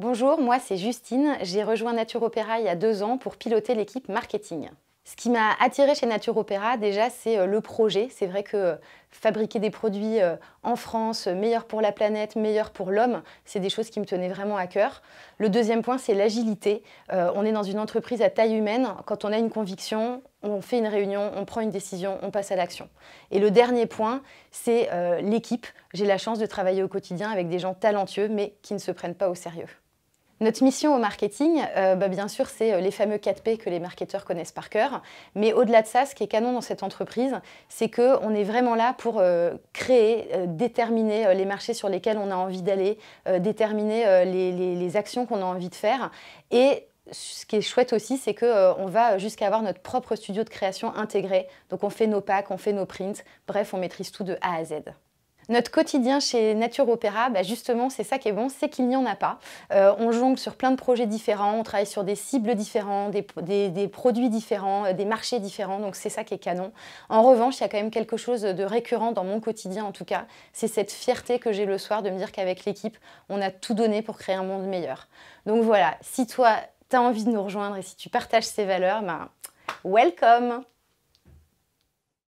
Bonjour, moi c'est Justine. J'ai rejoint Nature Opéra il y a deux ans pour piloter l'équipe marketing. Ce qui m'a attirée chez Nature Opéra, déjà, c'est euh, le projet. C'est vrai que euh, fabriquer des produits euh, en France, meilleurs pour la planète, meilleurs pour l'homme, c'est des choses qui me tenaient vraiment à cœur. Le deuxième point, c'est l'agilité. on est dans une entreprise à taille humaine. Quand on a une conviction, on fait une réunion, on prend une décision, on passe à l'action. Et le dernier point, c'est l'équipe. J'ai la chance de travailler au quotidien avec des gens talentueux, mais qui ne se prennent pas au sérieux. Notre mission au marketing, euh, bah, bien sûr, c'est euh, les fameux 4P que les marketeurs connaissent par cœur. Mais au-delà de ça, ce qui est canon dans cette entreprise, c'est qu'on est vraiment là pour euh, créer, déterminer les marchés sur lesquels on a envie d'aller, déterminer les, actions qu'on a envie de faire. Et ce qui est chouette aussi, c'est qu'on va jusqu'à avoir notre propre studio de création intégré. Donc on fait nos packs, on fait nos prints, bref, on maîtrise tout de A à Z. Notre quotidien chez Nature Opéra, bah, justement, c'est ça qui est bon, c'est qu'il n'y en a pas. Euh, on jongle sur plein de projets différents, on travaille sur des cibles différentes, des, produits différents, euh, des marchés différents, donc c'est ça qui est canon. En revanche, il y a quand même quelque chose de récurrent dans mon quotidien en tout cas, c'est cette fierté que j'ai le soir de me dire qu'avec l'équipe, on a tout donné pour créer un monde meilleur. Donc voilà, si toi, tu as envie de nous rejoindre et si tu partages ces valeurs, ben, welcome